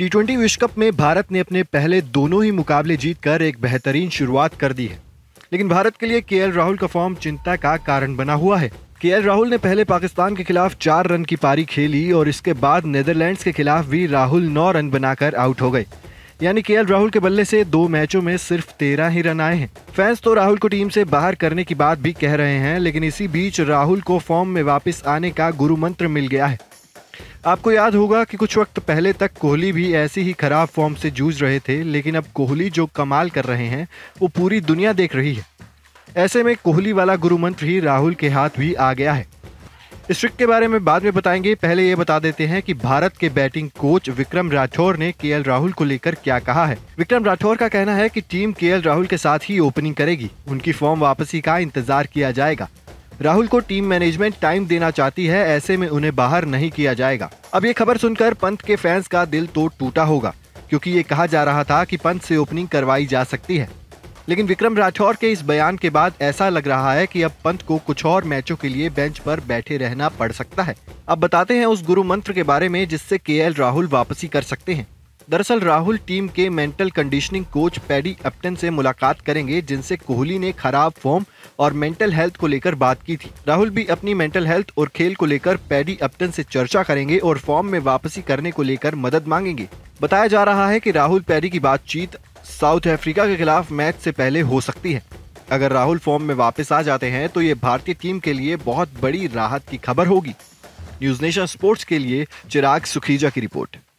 T twenty विश्व cup में भारत ने अपने पहले दोनों ही मुकाबले जीतकर एक बेहतरीन शुरुआत कर दी है लेकिन भारत के लिए के राहुल का फॉर्म चिंता का कारण बना हुआ है के राहुल ने पहले पाकिस्तान के खिलाफ चार रन की पारी खेली और इसके बाद नेदरलैंड्स के खिलाफ भी राहुल नौ रन बनाकर आउट हो गए यानी के राहुल के बल्ले से दो मैचों में सिर्फ तेरह ही रन आए हैं फैंस तो राहुल को टीम से बाहर करने की बात भी कह रहे हैं लेकिन इसी बीच राहुल को फॉर्म में वापस आने का गुरु मंत्र मिल गया है आपको याद होगा कि कुछ वक्त पहले तक कोहली भी ऐसी ही खराब फॉर्म से जूझ रहे थे लेकिन अब कोहली जो कमाल कर रहे हैं वो पूरी दुनिया देख रही है ऐसे में कोहली वाला गुरु मंत्र ही राहुल के हाथ भी आ गया है इस ट्रिक के बारे में बाद में बताएंगे पहले ये बता देते हैं कि भारत के बैटिंग कोच विक्रम राठौर ने के राहुल को लेकर क्या कहा है विक्रम राठौर का कहना है कि टीम के राहुल के साथ ही ओपनिंग करेगी उनकी फॉर्म वापसी का इंतजार किया जाएगा राहुल को टीम मैनेजमेंट टाइम देना चाहती है ऐसे में उन्हें बाहर नहीं किया जाएगा अब ये खबर सुनकर पंत के फैंस का दिल तो टूटा होगा क्योंकि ये कहा जा रहा था कि पंत से ओपनिंग करवाई जा सकती है लेकिन विक्रम राठौर के इस बयान के बाद ऐसा लग रहा है कि अब पंत को कुछ और मैचों के लिए बेंच पर बैठे रहना पड़ सकता है अब बताते हैं उस गुरु मंत्र के बारे में जिससे के राहुल वापसी कर सकते हैं दरअसल राहुल टीम के mental conditioning coach Paddy Upton से मुलाकात करेंगे जिनसे कोहली ने खराब फॉर्म और मेंटल हेल्थ को लेकर बात की थी राहुल भी अपनी मेंटल हेल्थ और खेल को लेकर पैडी अपटन से चर्चा करेंगे और फॉर्म में वापसी करने को लेकर मदद मांगेंगे बताया जा रहा है कि राहुल पैडी की बातचीत साउथ अफ्रीका के खिलाफ मैच से पहले हो सकती है अगर राहुल फॉर्म में वापस आ जाते हैं तो ये भारतीय टीम के लिए बहुत बड़ी राहत की खबर होगी न्यूज नेशन स्पोर्ट्स के लिए चिराग सुखीजा की रिपोर्ट